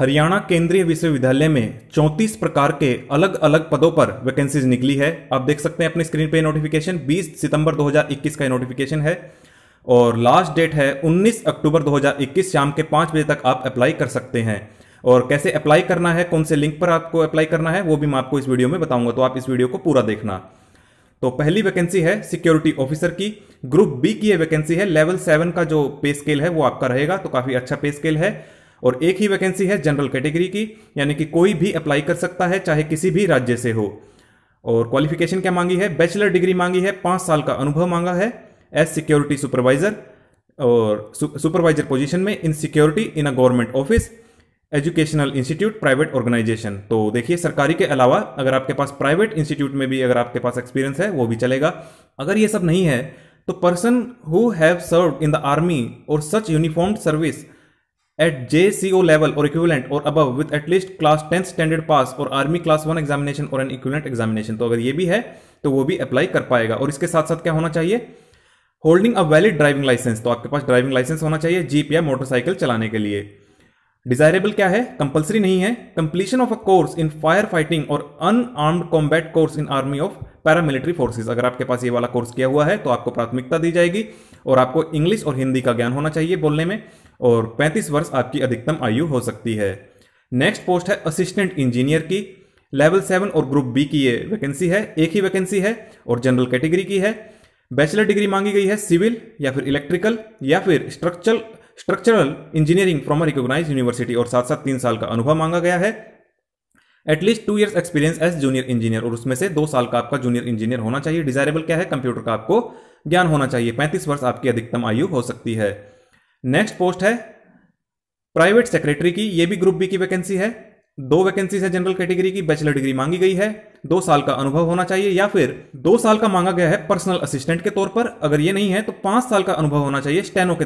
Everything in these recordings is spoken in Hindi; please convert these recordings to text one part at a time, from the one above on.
हरियाणा केंद्रीय विश्वविद्यालय में 34 प्रकार के अलग अलग पदों पर वैकेंसीज निकली है आप देख सकते हैं अपने स्क्रीन पे नोटिफिकेशन 20 सितंबर 2021 का नोटिफिकेशन है और लास्ट डेट है 19 अक्टूबर 2021 शाम के पाँच बजे तक आप अप्लाई कर सकते हैं और कैसे अप्लाई करना है कौन से लिंक पर आपको अप्लाई करना है वो भी मैं आपको इस वीडियो में बताऊंगा तो आप इस वीडियो को पूरा देखना तो पहली वैकेंसी है सिक्योरिटी ऑफिसर की ग्रुप बी की ये वैकेंसी है लेवल सेवन का जो पे स्केल है वो आपका रहेगा तो काफ़ी अच्छा पे स्केल है और एक ही वैकेंसी है जनरल कैटेगरी की यानी कि कोई भी अप्लाई कर सकता है चाहे किसी भी राज्य से हो और क्वालिफिकेशन क्या मांगी है बैचलर डिग्री मांगी है पाँच साल का अनुभव मांगा है एज सिक्योरिटी सुपरवाइजर और सुपरवाइजर पोजीशन में in security in a government office educational institute private organisation तो देखिए सरकारी के अलावा अगर आपके पास प्राइवेट इंस्टीट्यूट में भी अगर आपके पास एक्सपीरियंस है वो भी चलेगा अगर ये सब नहीं है तो person who have serve in the army or such uniform service J C O level or equivalent or with at at least class tenth standard pass or army class one examination or an equivalent examination तो अगर ये भी है तो वो भी अप्लाई कर पाएगा और इसके साथ साथ क्या होना चाहिए holding a valid driving licence तो आपके पास ड्राइविंग लाइसेंस होना चाहिए जीप या मोटरसाइकिल चलाने के लिए डिजायरेबल क्या है कंपलसरी नहीं है completion of a course in fire fighting or unarmed combat course in army of paramilitary forces अगर आपके पास ये वाला कोर्स किया हुआ है तो आपको प्राथमिकता दी जाएगी और आपको इंग्लिश और हिंदी का ज्ञान होना चाहिए बोलने में और 35 वर्ष आपकी अधिकतम आयु हो सकती है नेक्स्ट पोस्ट है असिस्टेंट इंजीनियर की लेवल सेवन और ग्रुप बी की ये वैकेंसी है एक ही वैकेंसी है और जनरल कैटेगरी की है बैचलर डिग्री मांगी गई है सिविल या फिर इलेक्ट्रिकल या फिर structural structural engineering from a recognise university और साथ साथ तीन साल का अनुभव मांगा गया है at least two years experience as junior engineer और उसमें से दो साल का आपका जूनियर इंजीनियर होना चाहिए डिजायरेबल क्या है कंप्यूटर का आपको ज्ञान होना चाहिए पैंतीस वर्ष आपकी अधिकतम आयु हो सकती है नेक्स्ट पोस्ट है प्राइवेट सेक्रेटरी की ये भी ग्रुप बी की वैकेंसी है दो वैकेंसीज है जनरल कैटेगरी की बैचलर डिग्री मांगी गई है दो साल का अनुभव होना चाहिए या फिर दो साल का मांगा गया है पर्सनल असिस्टेंट के तौर पर अगर ये नहीं है तो पांच साल का अनुभव होना चाहिए स्टेनो के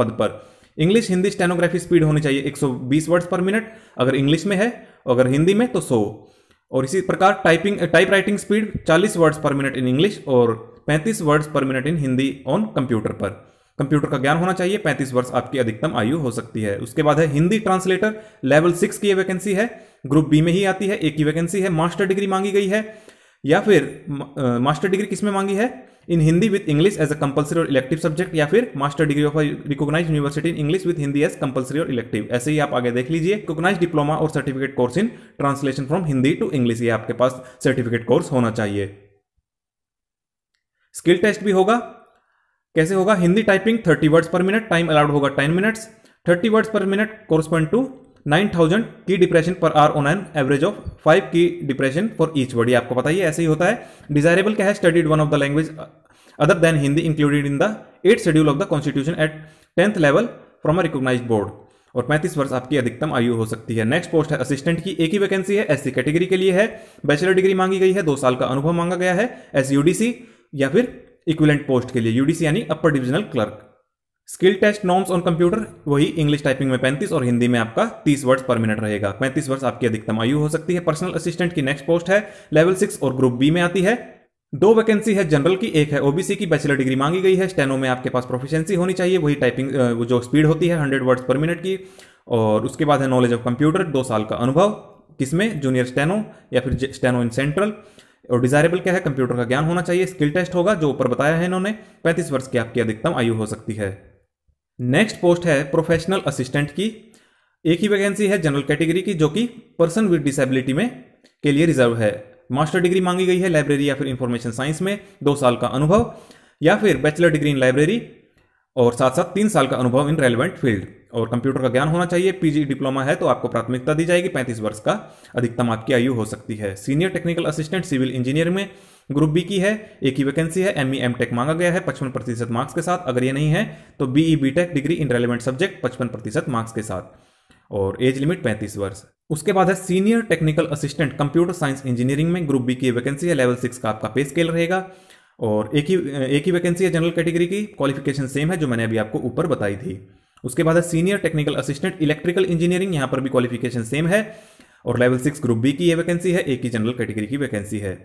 पद पर इंग्लिश हिंदी स्टेनोग्राफी स्पीड होनी चाहिए 120 वर्ड्स पर मिनट अगर इंग्लिश में है अगर हिंदी में तो सो और इसी प्रकार टाइपिंग टाइप राइटिंग स्पीड चालीस words per minute in English और पैंतीस words per minute in Hindi on computer पर कंप्यूटर का ज्ञान होना चाहिए पैंतीस वर्ष आपकी अधिकतम आयु हो सकती है उसके बाद है हिंदी ट्रांसलेटर लेवल सिक्स की वैकेंसी है ग्रुप बी में ही आती है एक ही वैकेंसी है मास्टर डिग्री मांगी गई है या फिर मास्टर डिग्री किस में मांगी है in Hindi with English as a compulsory or elective subject या फिर master degree of recognise university in English with Hindi as compulsory or elective ऐसे ही आप आगे देख लीजिए recognise diploma or certificate course in translation from Hindi to English ये आपके पास सर्टिफिकेट कोर्स होना चाहिए स्किल टेस्ट भी होगा कैसे होगा Hindi typing thirty words per minute time allowed होगा ten minutes thirty words per minute correspond to nine thousand key depression per hour on an average of five key depression for each word ये आपको पता ही ऐसे ही होता है डिजायरेबल क्या है studied one of the language other than Hindi included in the eight schedule of the constitution at tenth level from a recognise board और 35 वर्ष आपकी अधिकतम आयु हो सकती है नेक्स्ट पोस्ट है असिस्टेंट की एक ही वैकेंसी है एससी कैटेगरी के लिए है बैचलर डिग्री मांगी गई है दो साल का अनुभव मांगा गया है एस या फिर इक्विलेंट पोस्ट के लिए यूडीसी यानी upper divisional clerk skill test norms on computer वही इंग्लिश टाइपिंग में पैंतीस और हिंदी में आपका तीस वर्ड्स पर मिनट रहेगा पैंतीस वर्ष आपकी अधिकतम आयु हो सकती है पर्सनल असिस्टेंट की नेक्स्ट पोस्ट है लेवल सिक्स और ग्रुप बी में आती है दो वैकेंसी है जनरल की एक है ओबीसी की बैचलर डिग्री मांगी गई है स्टेनो में आपके पास प्रोफिशेंसी होनी चाहिए वही टाइपिंग जो स्पीड होती है हंड्रेड वर्ड्स पर मिनट की और उसके बाद है नॉलेज ऑफ कंप्यूटर दो साल का अनुभव किसमें जूनियर स्टेनो या फिर स्टेनो इन सेंट्रल और डिजायरेबल क्या है कंप्यूटर का ज्ञान होना चाहिए स्किल टेस्ट होगा जो ऊपर बताया है इन्होंने पैंतीस वर्ष की आपकी अधिकतम आयु हो सकती है नेक्स्ट पोस्ट है प्रोफेशनल असिस्टेंट की एक ही वैकेंसी है जनरल कैटेगरी की जो कि पर्सन विद डिसेबिलिटी में के लिए रिजर्व है मास्टर डिग्री मांगी गई है लाइब्रेरी या फिर इंफॉर्मेशन साइंस में दो साल का अनुभव या फिर बैचलर डिग्री इन लाइब्रेरी और साथ साथ तीन साल का अनुभव इन रेलिवेंट फील्ड और कंप्यूटर का ज्ञान होना चाहिए पीजी डिप्लोमा है तो आपको प्राथमिकता दी जाएगी पैंतीस वर्ष का अधिकतम आपकी आयु हो सकती है senior technical assistant civil engineer में ग्रुप बी की है एक ही वैकेंसी है एम ई एम टेक मांगा गया है पचपन प्रतिशत मार्क्स के साथ अगर ये नहीं है तो BE B tech degree in relevant subject पचपन प्रतिशत मार्क्स के साथ और एज लिमिट पैंतीस वर्ष उसके बाद है senior technical assistant computer science engineering में ग्रुप बी की वैकेंसी है लेवल सिक्स का आपका पे स्केल रहेगा और एक ही एक ही वैकेंसी है जनरल कैटेगरी की क्वालिफिकेशन सेम है जो मैंने अभी आपको ऊपर बताई थी उसके बाद है senior technical assistant electrical engineering यहाँ पर भी क्वालिफिकेशन सेम है और लेवल सिक्स ग्रुप बी की ये वैकेंसी है एक ही जनरल कैटेगरी की वैकेंसी है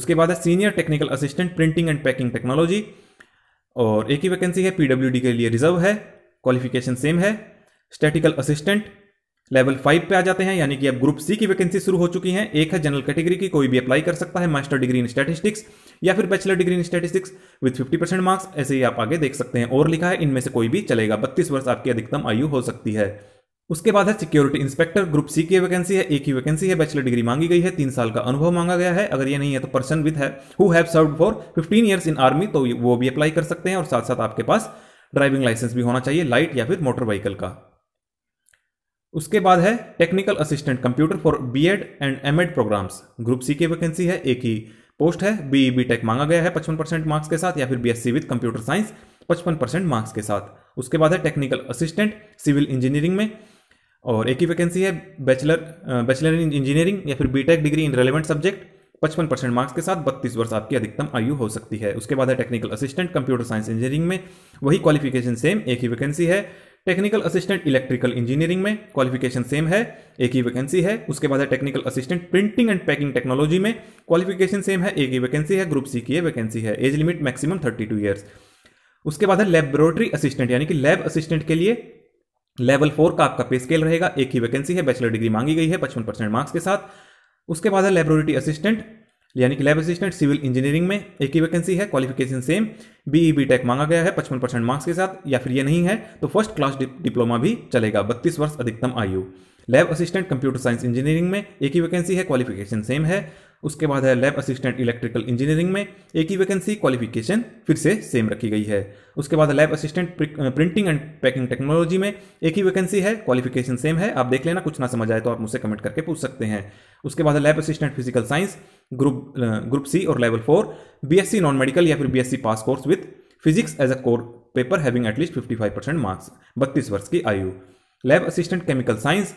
उसके बाद है senior technical assistant printing and packing technology और एक ही वैकेंसी है पीडब्ल्यूडी के लिए रिजर्व है क्वालिफिकेशन सेम है स्टैटिकल असिस्टेंट लेवल फाइव पे आ जाते हैं यानी कि अब ग्रुप सी की वैकेंसी शुरू हो चुकी है एक है जनरल कैटेगरी की कोई भी अप्लाई कर सकता है मास्टर डिग्री इन स्टैटिस्टिक्स या फिर bachelor degree in statistics with 50 percent marks ऐसे ही आप आगे देख सकते हैं और लिखा है इनमें से कोई भी चलेगा बत्तीस वर्ष आपकी अधिकतम आयु हो सकती है उसके बाद है सिक्योरिटी इंस्पेक्टर ग्रुप सी की वैकेंसी है एक ही वैकेंसी है बैचलर डिग्री मांगी गई है तीन साल का अनुभव मांगा गया है अगर ये नहीं है तो पर्सन विद है who have serve for fifteen years in army तो वो भी अप्लाई कर सकते हैं और साथ साथ आपके पास ड्राइविंग लाइसेंस भी होना चाहिए लाइट या फिर मोटर व्हीकल का उसके बाद है technical assistant computer for BEd and MEd programs group C की वैकेंसी है एक ही पोस्ट है बी बी टेक मांगा गया है पचपन परसेंट मार्क्स के साथ या फिर B S C with computer science पचपन परसेंट मार्क्स के साथ उसके बाद है टेक्निकल असिस्टेंट सिविल इंजीनियरिंग में और एक ही वैकेंसी है बैचलर बैचलर इन इंजीनियरिंग या फिर tech degree in relevant subject पचपन परसेंट मार्क्स के साथ बत्तीस वर्ष आपकी अधिकतम आयु हो सकती है उसके बाद है technical assistant computer science engineering में वही क्वालिफिकेशन सेम एक ही वैकेंसी है टेक्निकल असिस्टेंट इलेक्ट्रिकल इंजीनियरिंग में क्वालिफिकेशन सेम है एक ही वैकेंसी है उसके बाद है technical assistant printing and packing technology में क्वालिफिकेशन सेम है एक ही वैकेंसी है ग्रुप सी की वैकेंसी है age limit maximum thirty two years उसके बाद है लेबोरेटरी असिस्टेंट यानी कि लैब असिस्टेंट के लिए लेवल फोर का आपका पे स्केल रहेगा एक ही वैकेंसी है बैचलर डिग्री मांगी गई है पचपन परसेंट मार्क्स के साथ उसके बाद है लेबोरेटरी असिस्टेंट यानी कि लैब असिस्टेंट सिविल इंजीनियरिंग में एक ही वैकेंसी है qualification same BE B tech मांगा गया है पचपन परसेंट मार्क्स के साथ या फिर ये नहीं है तो फर्स्ट क्लास डिप्लोमा भी चलेगा बत्तीस वर्ष अधिकतम आयु lab assistant computer science engineering में एक ही वैकेंसी है क्वालिफिकेशन सेम है उसके बाद है लैब असिस्टेंट इलेक्ट्रिकल इंजीनियरिंग में एक ही वैकेंसी क्वालिफिकेशन फिर से सेम रखी गई है उसके बाद lab assistant printing and packing technology में एक ही वैकेंसी है क्वालिफिकेशन सेम है आप देख लेना कुछ ना समझ आए तो आप मुझसे कमेंट करके पूछ सकते हैं उसके बाद lab assistant physical science group group C और level four B non medical या फिर B pass course with physics as a core paper having at least fifty percent marks बत्तीस वर्ष की आयु लैब असिस्टेंट केमिकल साइंस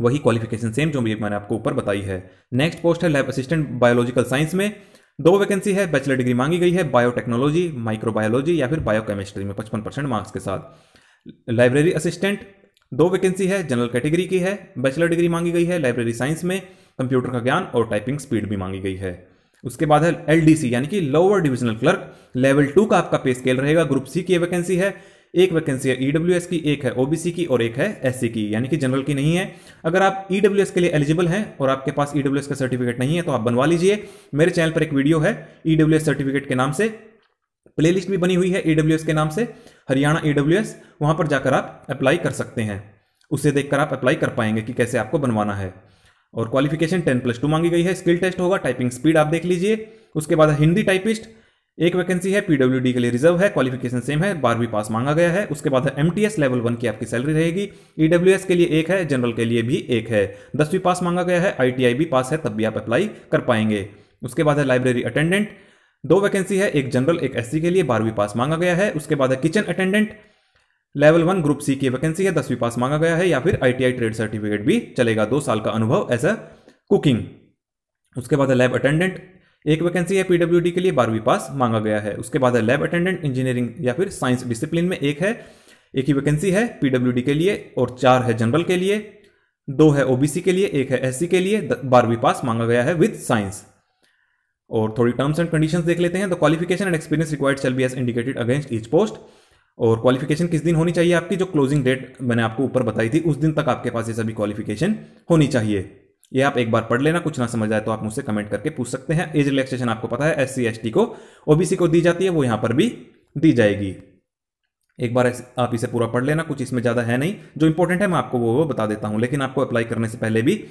वही क्वालिफिकेशन सेम जो मैंने आपको ऊपर बताई है नेक्स्ट पोस्ट है लैब असिस्टेंट बायोलॉजिकल साइंस में दो वैकेंसी है बैचलर डिग्री मांगी गई है बायोटेक्नोलॉजी माइक्रोबायोलॉजी या फिर बायोकेमिस्ट्री में पचपन परसेंट मार्क्स के साथ लाइब्रेरी असिस्टेंट दो वैकेंसी है जनरल कैटेगरी की है बैचलर डिग्री मांगी गई है लाइब्रेरी साइंस में कंप्यूटर का ज्ञान और टाइपिंग स्पीड भी मांगी गई है उसके बाद है एल यानी कि lower divisional clerk level two का आपका पे स्केल रहेगा ग्रुप सी की वैकेंसी है एक वैकेंसी है ईडब्ल्यू e की एक है ओबीसी की और एक है एससी की यानी कि जनरल की नहीं है अगर आप ईडब्ल्यू e के लिए एलिजिबल हैं और आपके पास ईडब्ल्यू e का सर्टिफिकेट नहीं है तो आप बनवा लीजिए मेरे चैनल पर एक वीडियो है ईडब्ल्यू सर्टिफिकेट के नाम से प्लेलिस्ट भी बनी हुई है ईडब्ल्यू के नाम से हरियाणा ईडब्ल्यू वहां पर जाकर आप अप्लाई कर सकते हैं उसे देखकर आप अप्लाई कर पाएंगे कि कैसे आपको बनवाना है और क्वालिफिकेशन टेन प्लस टू मांगी गई है स्किल टेस्ट होगा टाइपिंग स्पीड आप देख लीजिए उसके बाद हिंदी टाइपिस्ट एक वैकेंसी है पीडब्ल्यू के लिए रिजर्व है क्वालिफिकेशन सेम है बारहवीं पास मांगा गया है उसके बाद एम लेवल वन की आपकी सैलरी रहेगी ईडब्ल्यू e के लिए एक है जनरल के लिए भी एक है दसवीं पास मांगा गया है आई भी पास है तब भी आप अप्लाई कर पाएंगे उसके बाद है लाइब्रेरी अटेंडेंट दो वैकेंसी है एक जनरल एक एस के लिए बारहवीं पास मांगा गया है उसके बाद है kitchen attendant level one group C की वैकेंसी है दसवीं पास मांगा गया है या फिर आईटीआई ट्रेड सर्टिफिकेट भी चलेगा दो साल का अनुभव एज अ कुकिंग उसके बाद है लैब अटेंडेंट एक वैकेंसी है पीडब्ल्यू के लिए बारहवीं पास मांगा गया है उसके बाद है लैब अटेंडेंट इंजीनियरिंग या फिर साइंस डिसिप्लिन में एक है एक ही वैकेंसी है पीडब्ल्यू के लिए और चार है जनरल के लिए दो है ओबीसी के लिए एक है एस के लिए बारहवीं पास मांगा गया है विद साइंस और थोड़ी टर्म्स एंड कंडीशंस देख लेते हैं तो qualification and experience required shall be as indicated against each post और क्वालिफिकेशन किस दिन होनी चाहिए आपकी जो क्लोजिंग डेट मैंने आपको ऊपर बताई थी उस दिन तक आपके पास ये सभी क्वालिफिकेशन होनी चाहिए ये आप एक बार पढ़ लेना कुछ ना समझ आए तो आप मुझसे कमेंट करके पूछ सकते हैं एज रिलैक्सेशन आपको पता है एस सी को ओबीसी को दी जाती है वो यहां पर भी दी जाएगी एक बार आप इसे पूरा पढ़ लेना कुछ इसमें ज़्यादा है नहीं जो इंपॉर्टेंट है मैं आपको वो, वो बता देता हूं लेकिन आपको अप्लाई करने से पहले भी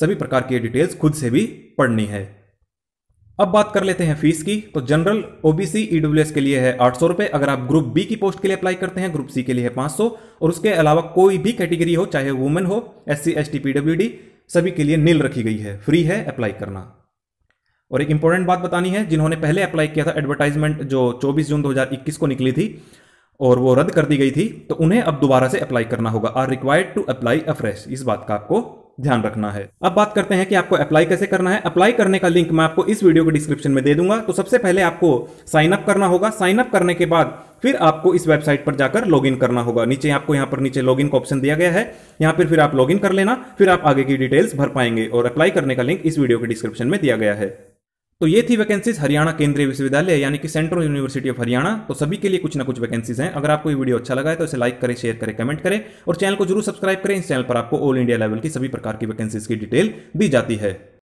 सभी प्रकार की डिटेल्स खुद से भी पढ़नी है अब बात कर लेते हैं फीस की तो जनरल ओबीसी ईडब्ल्यूएस के लिए है आठ सौ रुपए अगर आप ग्रुप बी की पोस्ट के लिए अप्लाई करते हैं ग्रुप सी के लिए है पांच सौ और उसके अलावा कोई भी कैटेगरी हो चाहे वुमेन हो S C S T PW D सभी के लिए नील रखी गई है फ्री है अप्लाई करना और एक इंपॉर्टेंट बात बतानी है जिन्होंने पहले अप्लाई किया था एडवर्टाइजमेंट जो 24 जून 2021 को निकली थी और वो रद्द कर दी गई थी तो उन्हें अब दोबारा से अप्लाई करना होगा are required to apply afresh इस बात का आपको ध्यान रखना है अब बात करते हैं कि आपको अप्लाई कैसे करना है अप्लाई करने का लिंक मैं आपको इस वीडियो के डिस्क्रिप्शन में दे दूंगा तो सबसे पहले आपको साइन अप करना होगा साइन अप करने के बाद फिर आपको इस वेबसाइट पर जाकर लॉगिन करना होगा नीचे आपको यहाँ पर नीचे लॉगिन का ऑप्शन दिया गया है यहाँ पर फिर आप लॉगिन कर लेना फिर आप आगे की डिटेल्स भर पाएंगे और अप्लाई करने का लिंक इस वीडियो के डिस्क्रिप्शन में दिया गया है तो ये थी वैकेंसीज हरियाणा केंद्रीय विश्वविद्यालय यानी कि सेंट्रल यूनिवर्सिटी ऑफ हरियाणा तो सभी के लिए कुछ ना कुछ वैकेंसीज हैं अगर आपको ये वीडियो अच्छा लगा है तो इसे लाइक करें शेयर करें कमेंट करें और चैनल को जरूर सब्सक्राइब करें इस चैनल पर आपको ऑल इंडिया लेवल की सभी प्रकार की वैकेंसीज की डिटेल दी जाती है